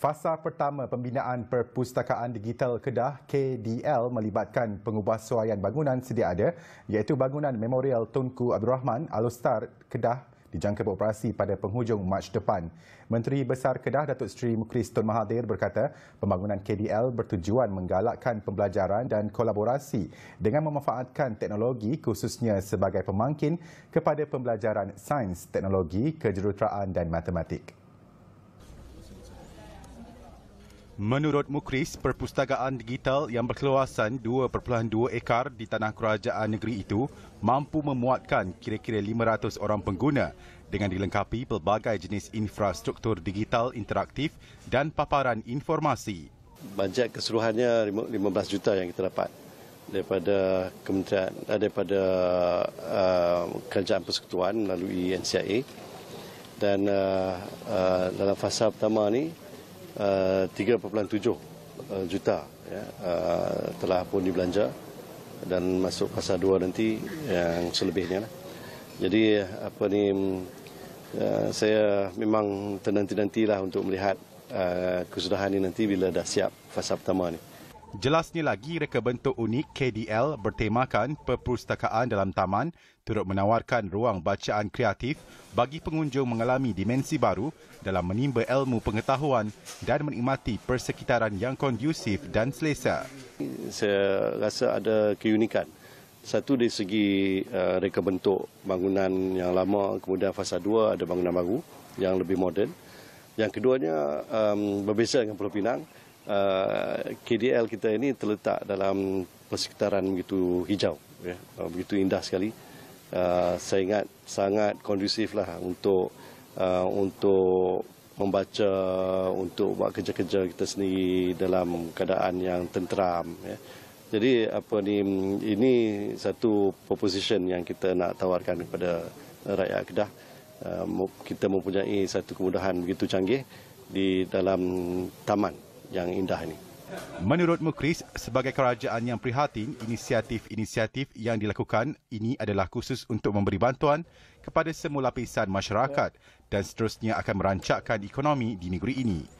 Fasa pertama pembinaan Perpustakaan Digital Kedah KDL melibatkan pengubahsuaian bangunan sedia ada iaitu bangunan Memorial Tunku Abdul Rahman Alustar Kedah dijangka beroperasi pada penghujung Mac depan. Menteri Besar Kedah Datuk Seri Mukris Tun Mahathir berkata pembangunan KDL bertujuan menggalakkan pembelajaran dan kolaborasi dengan memanfaatkan teknologi khususnya sebagai pemangkin kepada pembelajaran sains, teknologi, kejuruteraan dan matematik. Menurut Mukris, perpustakaan digital yang berkeluasan 2.2 ekar di tanah kerajaan negeri itu mampu memuatkan kira-kira 500 orang pengguna dengan dilengkapi pelbagai jenis infrastruktur digital interaktif dan paparan informasi. Bajet keseluruhannya 15 juta yang kita dapat daripada kementerian eh, daripada uh, kerajaan persekutuan melalui NCIA dan uh, uh, dalam fasa pertama ini uh, 3.7 juta ya, uh, telah pun dibelanja dan masuk fasa 2 nanti yang selebihnya. Lah. Jadi apa ni uh, saya memang tenanti-nantilah untuk melihat uh, kesudahan ini nanti bila dah siap fasa pertama ini. Jelasnya lagi, reka bentuk unik KDL bertemakan perpustakaan dalam taman turut menawarkan ruang bacaan kreatif bagi pengunjung mengalami dimensi baru dalam menimba ilmu pengetahuan dan menikmati persekitaran yang kondusif dan selesa. Saya rasa ada keunikan. Satu dari segi uh, reka bentuk bangunan yang lama, kemudian fasa dua ada bangunan baru yang lebih moden. Yang keduanya um, berbeza dengan Pulau Pinang, Uh, KDL kita ini terletak dalam persekitaran begitu hijau, ya, uh, begitu indah sekali. Uh, saya ingat sangat kondusif lah untuk uh, untuk membaca, untuk buat kerja-kerja kita sendiri dalam keadaan yang tenteram. Ya. Jadi apa ni ini satu proposition yang kita nak tawarkan kepada rakyat Kedah. kita mempunyai satu kemudahan begitu canggih di dalam taman yang indah ini. Menurut Mukris, sebagai kerajaan yang prihatin, inisiatif-inisiatif yang dilakukan ini adalah khusus untuk memberi bantuan kepada semua lapisan masyarakat dan seterusnya akan merancakkan ekonomi di negeri ini.